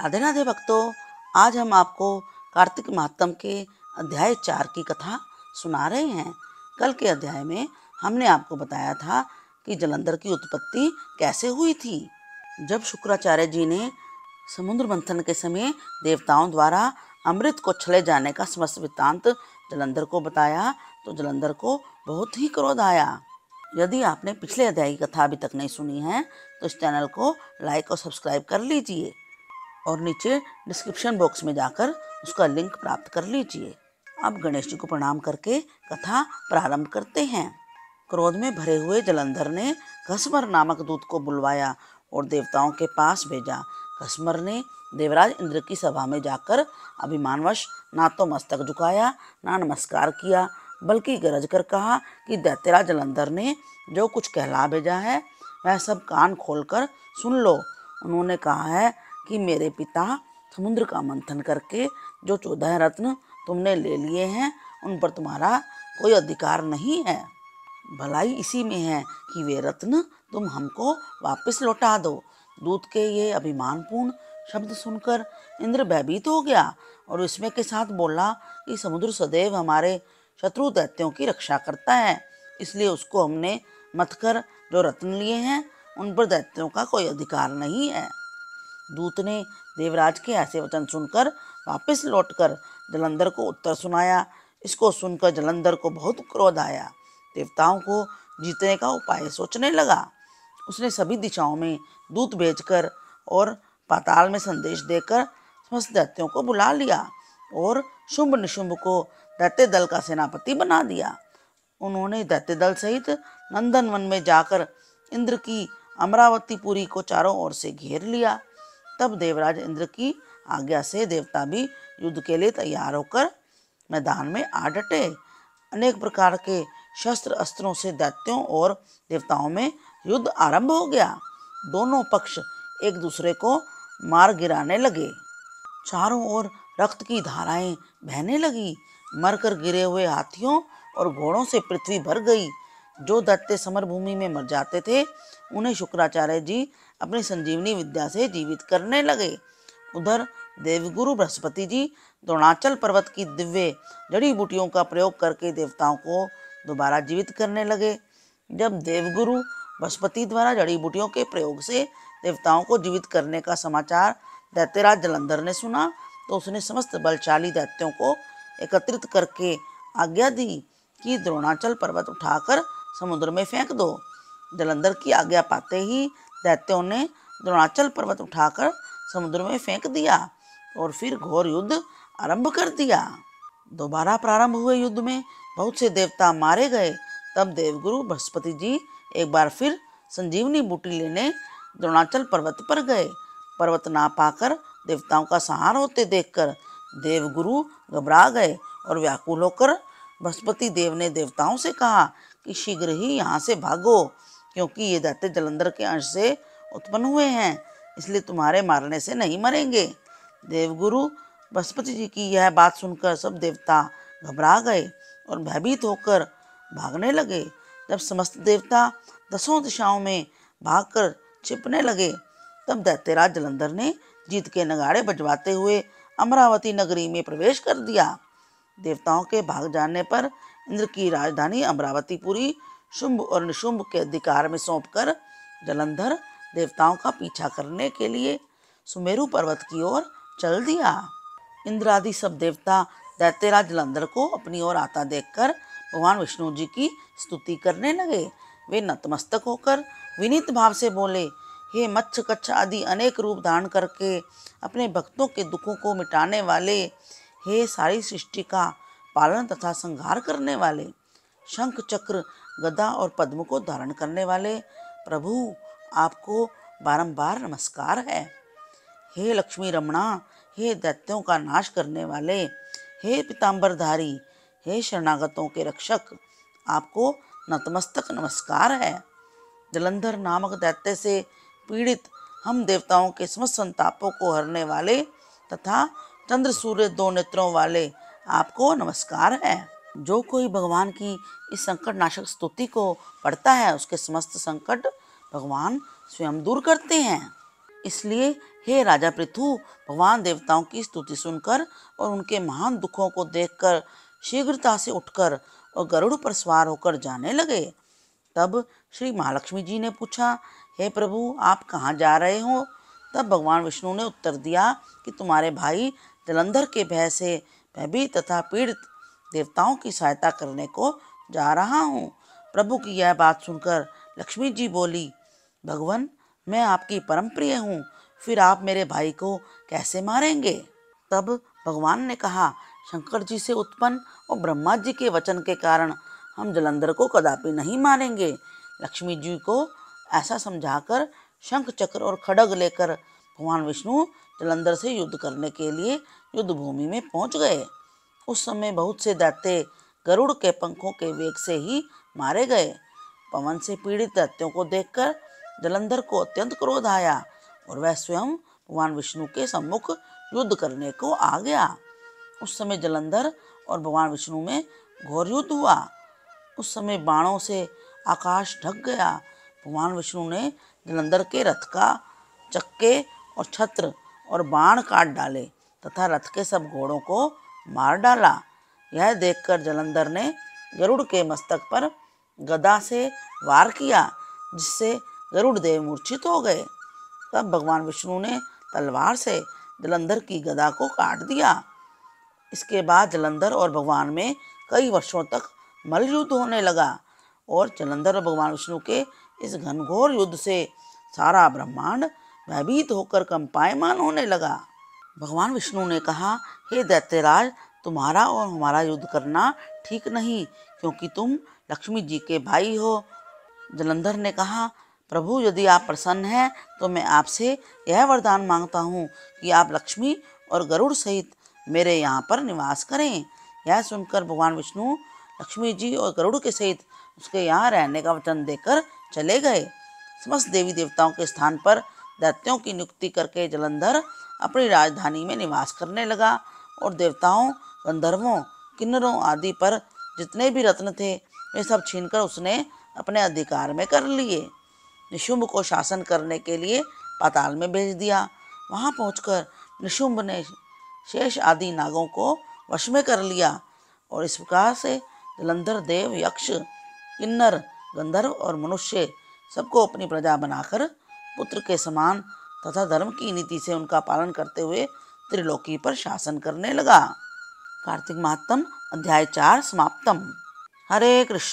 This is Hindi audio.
राधे राधे भक्तों आज हम आपको कार्तिक महात्म के अध्याय चार की कथा सुना रहे हैं कल के अध्याय में हमने आपको बताया था कि जलंधर की उत्पत्ति कैसे हुई थी जब शुक्राचार्य जी ने समुद्र मंथन के समय देवताओं द्वारा अमृत को छले जाने का समस्त वृत्तांत जलंधर को बताया तो जलंधर को बहुत ही क्रोध आया यदि आपने पिछले अध्याय की कथा अभी तक नहीं सुनी है तो इस चैनल को लाइक और सब्सक्राइब कर लीजिए और नीचे डिस्क्रिप्शन बॉक्स में जाकर उसका लिंक प्राप्त कर लीजिए अब गणेश जी को प्रणाम करके कथा प्रारंभ करते हैं क्रोध में भरे हुए जलंधर ने घसमर नामक दूत को बुलवाया और देवताओं के पास भेजा घसमर ने देवराज इंद्र की सभा में जाकर अभिमानवश ना तो मस्तक झुकाया ना नमस्कार किया बल्कि गरज कर कहा कि दैत्यराज जलंधर ने जो कुछ कहला भेजा है वह सब कान खोलकर सुन लो उन्होंने कहा है कि मेरे पिता समुद्र का मंथन करके जो चौदह रत्न तुमने ले लिए हैं उन पर तुम्हारा कोई अधिकार नहीं है भलाई इसी में है कि वे रत्न तुम हमको वापस लौटा दो दूत के ये अभिमानपूर्ण शब्द सुनकर इंद्र भयभीत हो गया और इसमें के साथ बोला कि समुद्र सदैव हमारे शत्रु दैत्यों की रक्षा करता है इसलिए उसको हमने मत कर जो रत्न लिए हैं उन पर दैत्यों का कोई अधिकार नहीं है दूत ने देवराज के ऐसे वचन सुनकर वापस लौटकर जलंधर को उत्तर सुनाया इसको सुनकर जलंधर को बहुत क्रोध आया देवताओं को जीतने का उपाय सोचने लगा उसने सभी दिशाओं में दूत भेजकर और पाताल में संदेश देकर समस्त दैत्यों को बुला लिया और शुंभ निशुंभ को दैत्य दल का सेनापति बना दिया उन्होंने दैत्य दल सहित नंदनवन में जाकर इंद्र की अमरावतीपुरी को चारों ओर से घेर लिया तब देवराज इंद्र की आज्ञा से देवता भी युद्ध के लिए तैयार होकर मैदान में आ डटे अनेक प्रकार के शस्त्र अस्त्रों से दैत्यों और देवताओं में युद्ध आरंभ हो गया दोनों पक्ष एक दूसरे को मार गिराने लगे चारों ओर रक्त की धाराएं बहने लगी मरकर गिरे हुए हाथियों और घोड़ों से पृथ्वी भर गई जो दत्ते समर भूमि में मर जाते थे उन्हें शुक्राचार्य जी अपनी संजीवनी विद्या से जीवित करने लगे उधर देवगुरु बृहस्पति जी द्रोणाचल पर्वत की दिव्य जड़ी बूटियों का प्रयोग करके देवताओं को दोबारा जीवित करने लगे जब देवगुरु बृहस्पति द्वारा जड़ी बूटियों के प्रयोग से देवताओं को जीवित करने का समाचार दैत्यराज जलंधर ने सुना तो उसने समस्त बलशाली दैत्यों को एकत्रित करके आज्ञा दी कि द्रोणाचल पर्वत उठाकर समुद्र में फेंक दो जलंधर की आज्ञा पाते ही दैत्यों ने द्रोणाचल पर्वत उठाकर समुद्र में फेंक दिया और फिर घोर युद्ध आरंभ कर दिया दोबारा प्रारंभ हुए युद्ध में बहुत से देवता मारे गए तब देवगुरु बृहस्पति जी एक बार फिर संजीवनी बूटी लेने द्रोणाचल पर्वत पर गए पर्वत ना पाकर देवताओं का सहार होते देखकर देवगुरु घबरा गए और व्याकुल होकर बृहस्पति देव ने देवताओं से कहा कि शीघ्र ही यहाँ से भागो क्योंकि ये दैत्य जलंधर के अंश से उत्पन्न हुए हैं इसलिए तुम्हारे मारने से नहीं मरेंगे देवगुरु बृहस्पति जी की यह बात सुनकर सब देवता घबरा गए और भयभीत होकर भागने लगे जब समस्त देवता दसों दिशाओं में भागकर छिपने लगे तब दैत्यराज जलंधर ने जीत के नगाड़े बजवाते हुए अमरावती नगरी में प्रवेश कर दिया देवताओं के भाग जाने पर इंद्र की राजधानी अमरावतीपुरी शुंभ और निशुंभ के अधिकार में सौंपकर जलंधर देवताओं का पीछा करने के लिए सुमेरु पर्वत की ओर चल दिया इंद्रादि सब देवता दैत्यराज जलंधर को अपनी ओर आता देखकर भगवान विष्णु जी की स्तुति करने लगे वे नतमस्तक होकर विनीत भाव से बोले हे मच्छ कच्छ आदि अनेक रूप धारण करके अपने भक्तों के दुखों को मिटाने वाले हे सारी सृष्टि का पालन तथा संहार करने वाले शंख चक्र गदा और पद्म को धारण करने वाले प्रभु आपको बारंबार नमस्कार है हे लक्ष्मी रमणा हे दैत्यों का नाश करने वाले हे पिताम्बरधारी हे शरणागतों के रक्षक आपको नतमस्तक नमस्कार है जलंधर नामक दैत्य से पीड़ित हम देवताओं के समस्त संतापों को हरने वाले तथा चंद्र सूर्य दो नेत्रों वाले आपको नमस्कार है जो कोई भगवान की इस संकट नाशक स्तुति को पढ़ता है उसके समस्त संकट भगवान स्वयं दूर करते हैं इसलिए हे राजा पृथु भगवान देवताओं की स्तुति सुनकर और उनके महान दुखों को देखकर शीघ्रता से उठकर और गरुड़ पर सवार होकर जाने लगे तब श्री महालक्ष्मी जी ने पूछा हे प्रभु आप कहाँ जा रहे हो तब भगवान विष्णु ने उत्तर दिया कि तुम्हारे भाई जलंधर के भय से भयभीत तथा पीड़ित देवताओं की सहायता करने को जा रहा हूँ प्रभु की यह बात सुनकर लक्ष्मी जी बोली भगवान मैं आपकी परम प्रिय हूँ फिर आप मेरे भाई को कैसे मारेंगे तब भगवान ने कहा शंकर जी से उत्पन्न और ब्रह्मा जी के वचन के कारण हम जलंधर को कदापि नहीं मारेंगे लक्ष्मी जी को ऐसा समझाकर शंख चक्र और खड़ग लेकर भगवान विष्णु जलंधर से युद्ध करने के लिए युद्ध भूमि में पहुंच गए उस समय बहुत से दाते गरुड़ के पंखों के वेग से ही मारे गए पवन से पीड़ित दैत्यों को देखकर जलंधर को अत्यंत क्रोध आया और वह स्वयं भगवान विष्णु के सम्मुख युद्ध करने को आ गया उस समय जलंधर और भगवान विष्णु में घोर युद्ध हुआ उस समय बाणों से आकाश ढक गया भगवान विष्णु ने जलंधर के रथ का चक्के और छत्र और बाण काट डाले तथा रथ के सब घोड़ों को मार डाला यह देखकर जलंधर ने गरुड़ के मस्तक पर गदा से वार किया जिससे गरुड़ देव मूर्छित हो गए तब भगवान विष्णु ने तलवार से जलंधर की गदा को काट दिया इसके बाद जलंधर और भगवान में कई वर्षों तक मल युद्ध होने लगा और जलंधर और भगवान विष्णु के इस घनघोर युद्ध से सारा ब्रह्मांड भयभीत होकर कंपायमान होने लगा भगवान विष्णु ने कहा हे दैत्यराज तुम्हारा और हमारा युद्ध करना ठीक नहीं क्योंकि तुम लक्ष्मी जी के भाई हो जलंधर ने कहा प्रभु यदि आप प्रसन्न हैं तो मैं आपसे यह वरदान मांगता हूँ कि आप लक्ष्मी और गरुड़ सहित मेरे यहाँ पर निवास करें यह सुनकर भगवान विष्णु लक्ष्मी जी और गरुड़ के सहित उसके यहाँ रहने का वचन देकर चले गए समस्त देवी देवताओं के स्थान पर दैत्यों की नियुक्ति करके जलंधर अपनी राजधानी में निवास करने लगा और देवताओं गंधर्वों किन्नरों आदि पर जितने भी रत्न थे वे सब छीनकर उसने अपने अधिकार में कर लिए निशुंभ को शासन करने के लिए पाताल में भेज दिया वहाँ पहुंचकर निशुंभ ने शेष आदि नागों को वश में कर लिया और इस प्रकार से जलंधर देव यक्ष किन्नर गंधर्व और मनुष्य सबको अपनी प्रजा बनाकर पुत्र के समान तथा धर्म की नीति से उनका पालन करते हुए त्रिलोकी पर शासन करने लगा कार्तिक महात्म अध्याय चार समाप्तम हरे कृष्ण